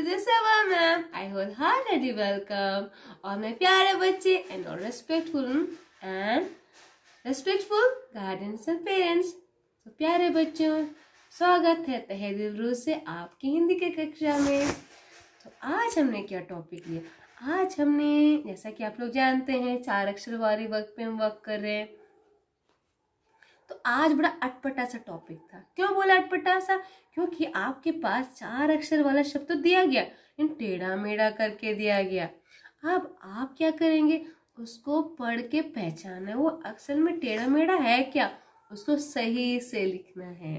I welcome और मैं प्यारे बच्चे एंड और respectful and respectful guardians and parents तो प्यारे बच्चों स्वागत है तहे दिल रूस से आपकी हिंदी के कक्षा में तो आज हमने क्या टॉपिक लिया आज हमने जैसा कि आप लोग जानते हैं चार अक्षर वाली वक्त पे हम वर्क कर रहे हैं तो आज बड़ा अटपटा सा टॉपिक था क्यों बोला अटपटा सा क्योंकि आपके पास चार अक्षर वाला शब्द तो दिया गया इन टेढ़ा मेढ़ा करके दिया गया अब आप क्या करेंगे उसको पढ़ के पहचाना वो अक्षर में टेढ़ा मेढ़ा है क्या उसको सही से लिखना है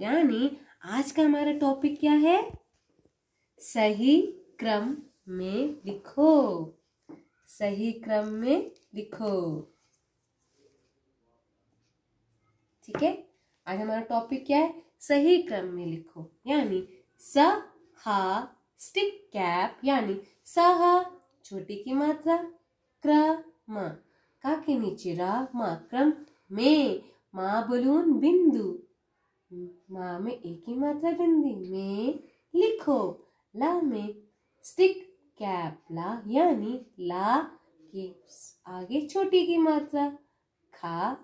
यानी आज का हमारा टॉपिक क्या है सही क्रम में लिखो सही क्रम में लिखो ठीक है आज हमारा टॉपिक क्या है सही क्रम में लिखो यानी स हा स्टिक कैप यानी सह छोटी की मात्रा क्र म का के नीचे रा मा क्रम में मा बलून बिंदु मा में एक ही मात्रा बिंदी में लिखो ला में स्टिक कैप ला यानी ला के आगे छोटी की मात्रा खा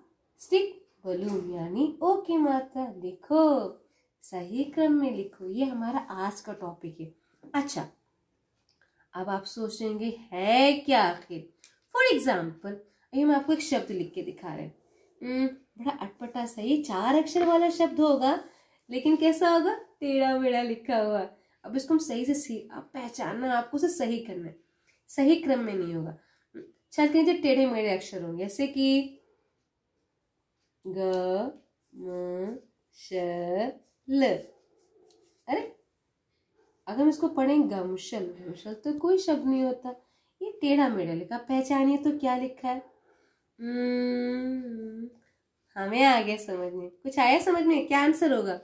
स्टिक वलूम यानी ओ की मात्रा देखो सही क्रम में लिखो ये हमारा आज का टॉपिक है अच्छा अब आप सोचेंगे है क्या आखिर फॉर एग्जाम्पल अभी हम आपको एक शब्द लिख के दिखा रहे हैं हम्म, बड़ा अटपटा सा ये चार अक्षर वाला शब्द होगा लेकिन कैसा होगा टेढ़ा मेढ़ा लिखा हुआ अब इसको हम सही से सही आप पहचानना आपको उसे सही करना है सही क्रम में नहीं होगा हम्म, शायद कहीं टेढ़े मेढ़े अक्षर होंगे जैसे कि ग म श ल अरे अगर हम इसको पढ़ें गमशल गमशल तो कोई शब्द नहीं होता ये टेढ़ा मेढ़ा लिखा पहचानिए तो क्या लिखा है हम्म, हमें आ गया समझ में कुछ आया समझ में क्या आंसर होगा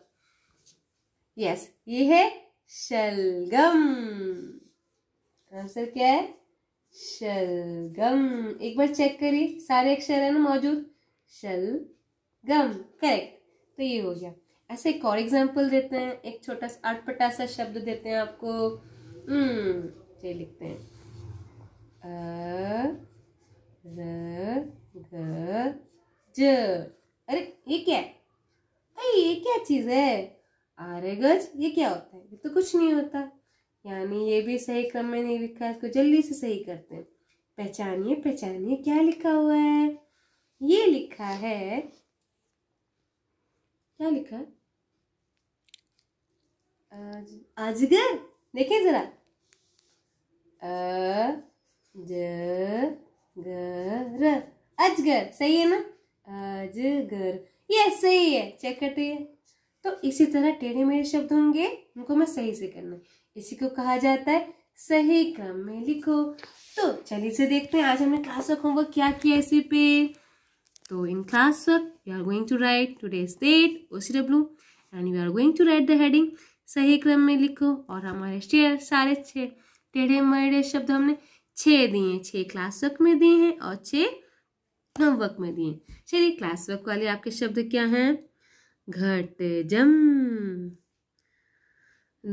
यस ये है शलगम आंसर क्या है शलगम एक बार चेक करिए सारे अक्षर है ना मौजूद शल गम करेक्ट तो ये हो गया ऐसे एक और एग्जाम्पल देते हैं एक छोटा सा अटपटा सा शब्द देते हैं आपको चलिए हम्म, लिखते हैं अ र ग ज अरे ये क्या है अरे ये क्या चीज़ है अरे गज ये क्या होता है ये तो कुछ नहीं होता यानी ये भी सही क्रम में नहीं लिखा इसको जल्दी से सही करते हैं पहचानिए पहचानिए क्या लिखा हुआ है ये लिखा है क्या लिखा आज अजगर देखिए जरा अ ज गर अजगर सही है ना अजगर ये सही है चेक करते हैं तो इसी तरह टेढ़े मेरे शब्द होंगे उनको मैं सही से करना इसी को कहा जाता है सही क्रम में लिखो तो चलिए से देखते हैं आज हमने क्लास का होमवर्क क्या किया इसी पे So in class work, you are going to write today's date, OCW and you are going to write the heading सही क्रम में लिखो और हमारे शेयर सारे छः टेढ़े मेढ़े शब्द हमने छः दिए हैं छः क्लास वर्क में दिए हैं और छः होमवर्क में दिए चलिए क्लास वर्क वाले आपके शब्द क्या हैं घट जम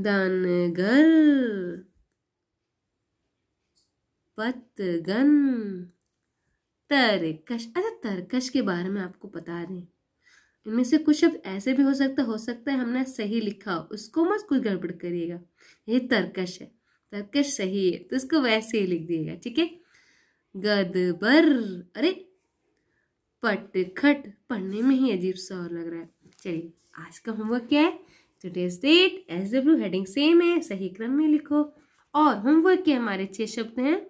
गर पत गन तरकश अच्छा तरकश के बारे में आपको बता दें इनमें से कुछ शब्द ऐसे भी हो सकता हो सकता है हमने सही लिखा उसको मत कोई गड़बड़ करिएगा ये तरकश है तरकश सही है तो इसको वैसे ही लिख दिएगा ठीक है गदबर अरे पटखट पढ़ने में ही अजीब सा और लग रहा है चलिए आज का होमवर्क क्या है today's date S W heading same है सही क्रम में लिखो और होमवर्क के हमारे छह शब्द हैं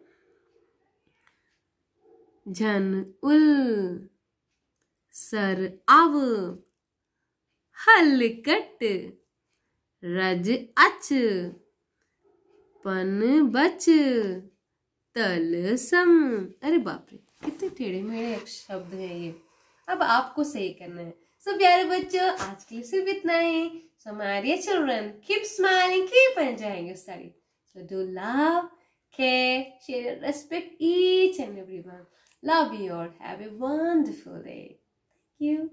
जन उल सर अव हल कट रज अच पन बच तल सम अरे बाप रे कितने टेढ़े मेढ़े शब्द हैं ये अब आपको सही करना है सो प्यारे बच्चों आज के लिए सिर्फ इतना ही सो हमारे children keep smiling keep enjoying your study so do love care share respect each and everyone Love you all. Have a wonderful day. Thank you.